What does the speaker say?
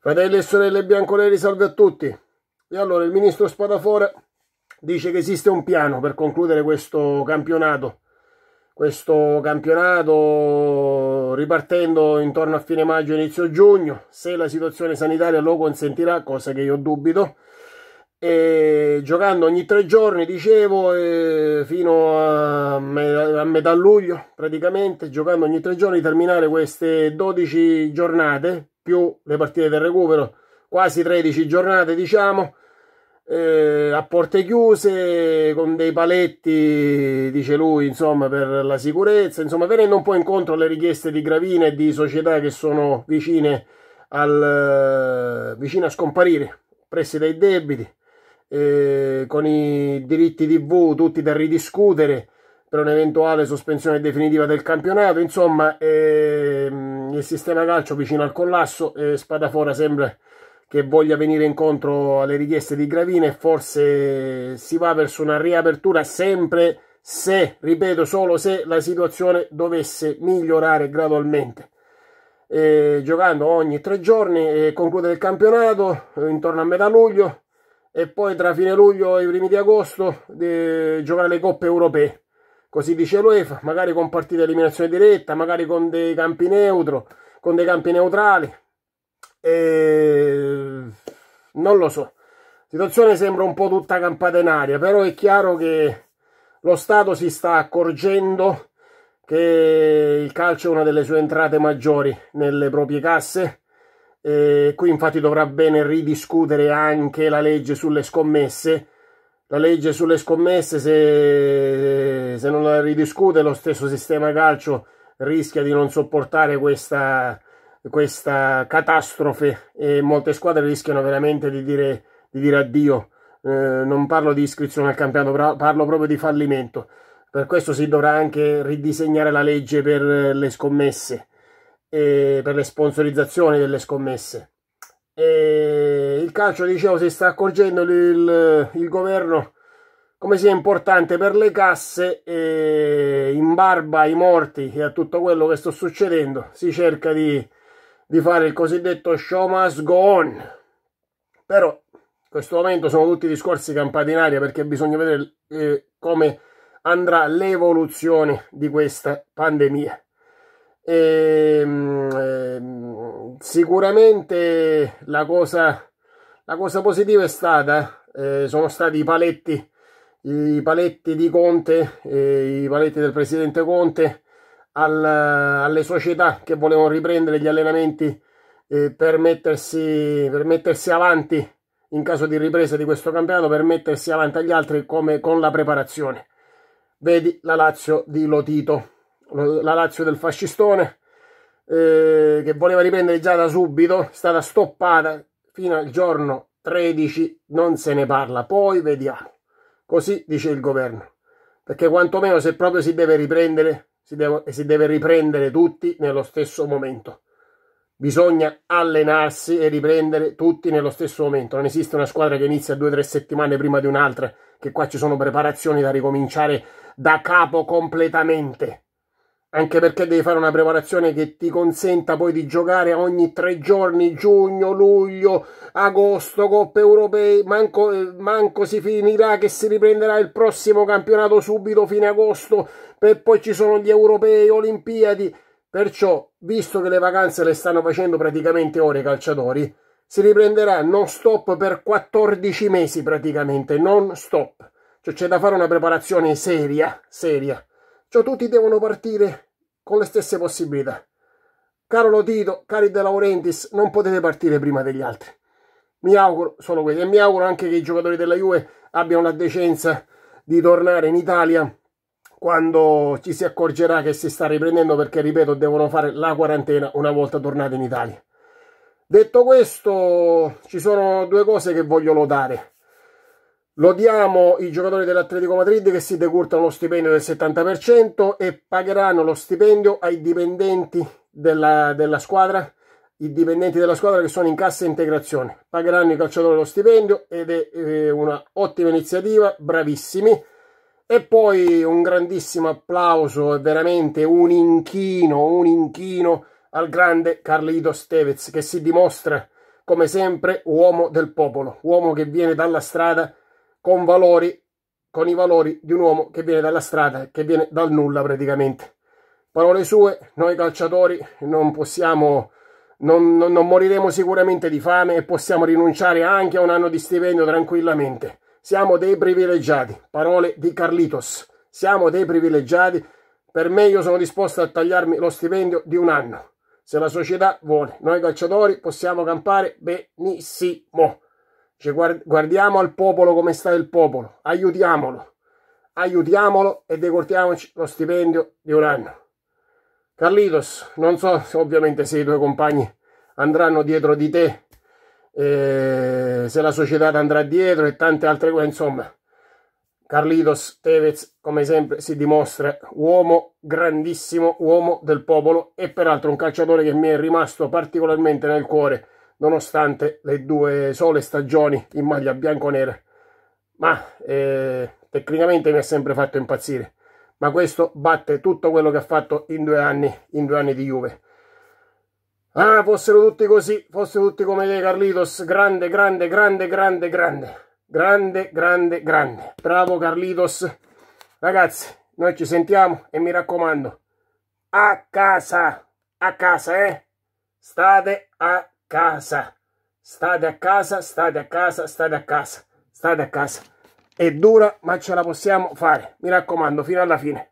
Fratelli e sorelle bianconeri, salve a tutti. E allora il ministro Spadafora dice che esiste un piano per concludere questo campionato. Questo campionato ripartendo intorno a fine maggio, inizio giugno, se la situazione sanitaria lo consentirà, cosa che io dubito. E giocando ogni tre giorni, dicevo, fino a, me a metà luglio praticamente, giocando ogni tre giorni, terminare queste 12 giornate più le partite del recupero, quasi 13 giornate diciamo, eh, a porte chiuse, con dei paletti, dice lui, insomma, per la sicurezza, insomma, venendo un po' incontro alle richieste di Gravina e di società che sono vicine, al, vicine a scomparire, pressi dai debiti, eh, con i diritti TV tutti da ridiscutere per un'eventuale sospensione definitiva del campionato. Insomma, ehm, il sistema calcio vicino al collasso e Spadafora sembra che voglia venire incontro alle richieste di Gravina e forse si va verso una riapertura sempre se, ripeto, solo se la situazione dovesse migliorare gradualmente. E, giocando ogni tre giorni e conclude il campionato eh, intorno a metà luglio e poi tra fine luglio e primi di agosto eh, giocare le coppe europee così dice l'UEFA, magari con partite di eliminazione diretta, magari con dei campi neutro, con dei campi neutrali. E... Non lo so. La situazione sembra un po' tutta campata in aria, però è chiaro che lo Stato si sta accorgendo che il calcio è una delle sue entrate maggiori nelle proprie casse. E qui infatti dovrà bene ridiscutere anche la legge sulle scommesse. La legge sulle scommesse, se se non la ridiscute lo stesso sistema calcio rischia di non sopportare questa, questa catastrofe e molte squadre rischiano veramente di dire, di dire addio. Eh, non parlo di iscrizione al campionato, parlo proprio di fallimento. Per questo si dovrà anche ridisegnare la legge per le scommesse e per le sponsorizzazioni delle scommesse. E il calcio, dicevo, si sta accorgendo il, il governo come sia importante per le casse eh, in barba ai morti e a tutto quello che sta succedendo si cerca di, di fare il cosiddetto show must go on però in questo momento sono tutti discorsi campati in aria perché bisogna vedere eh, come andrà l'evoluzione di questa pandemia e, ehm, ehm, sicuramente la cosa, la cosa positiva è stata eh, sono stati i paletti i paletti di Conte, i paletti del presidente Conte al, alle società che volevano riprendere gli allenamenti eh, per mettersi, per mettersi avanti in caso di ripresa di questo campionato per mettersi avanti agli altri come con la preparazione. Vedi la Lazio di Lotito, la Lazio del fascistone eh, che voleva riprendere già da subito, è stata stoppata fino al giorno 13, non se ne parla, poi vediamo. Così dice il governo, perché quantomeno se proprio si deve riprendere, si deve, si deve riprendere tutti nello stesso momento. Bisogna allenarsi e riprendere tutti nello stesso momento. Non esiste una squadra che inizia due o tre settimane prima di un'altra, che qua ci sono preparazioni da ricominciare da capo completamente anche perché devi fare una preparazione che ti consenta poi di giocare ogni tre giorni, giugno, luglio, agosto, Coppe Europee, manco, eh, manco si finirà che si riprenderà il prossimo campionato subito fine agosto, per poi ci sono gli Europei, Olimpiadi, perciò visto che le vacanze le stanno facendo praticamente ora i calciatori, si riprenderà non stop per 14 mesi praticamente, non stop, cioè c'è da fare una preparazione seria, seria. Cioè tutti devono partire con le stesse possibilità. Caro Lotito, cari De Laurentiis, non potete partire prima degli altri. Mi auguro solo questo e mi auguro anche che i giocatori della Juve abbiano la decenza di tornare in Italia quando ci si accorgerà che si sta riprendendo perché, ripeto, devono fare la quarantena una volta tornati in Italia. Detto questo, ci sono due cose che voglio lodare. Lodiamo i giocatori dell'Atletico Madrid che si decurtano lo stipendio del 70% e pagheranno lo stipendio ai dipendenti della, della squadra i dipendenti della squadra che sono in cassa integrazione. Pagheranno i calciatori lo stipendio ed è eh, una ottima iniziativa, bravissimi. E poi un grandissimo applauso, veramente un inchino, un inchino al grande Carlito Stevez che si dimostra come sempre uomo del popolo, uomo che viene dalla strada con valori, con i valori di un uomo che viene dalla strada, che viene dal nulla praticamente. Parole sue, noi calciatori non possiamo, non, non, non moriremo sicuramente di fame e possiamo rinunciare anche a un anno di stipendio tranquillamente. Siamo dei privilegiati, parole di Carlitos. Siamo dei privilegiati. Per me io sono disposto a tagliarmi lo stipendio di un anno. Se la società vuole, noi calciatori possiamo campare benissimo. Cioè, guardiamo al popolo come sta il popolo, aiutiamolo, aiutiamolo e decortiamoci lo stipendio di un anno. Carlitos, non so se ovviamente se i tuoi compagni andranno dietro di te, eh, se la società ti andrà dietro e tante altre cose, insomma. Carlitos Tevez, come sempre, si dimostra uomo grandissimo, uomo del popolo e peraltro un calciatore che mi è rimasto particolarmente nel cuore nonostante le due sole stagioni in maglia bianco-nera, ma eh, tecnicamente mi ha sempre fatto impazzire. Ma questo batte tutto quello che ha fatto in due anni, in due anni di Juve. Ah, fossero tutti così, fossero tutti come te Carlitos, grande, grande, grande, grande, grande, grande, grande, grande. Bravo Carlitos. Ragazzi, noi ci sentiamo e mi raccomando, a casa, a casa, eh? State a casa, state a casa, state a casa, state a casa, state a casa. È dura, ma ce la possiamo fare. Mi raccomando, fino alla fine.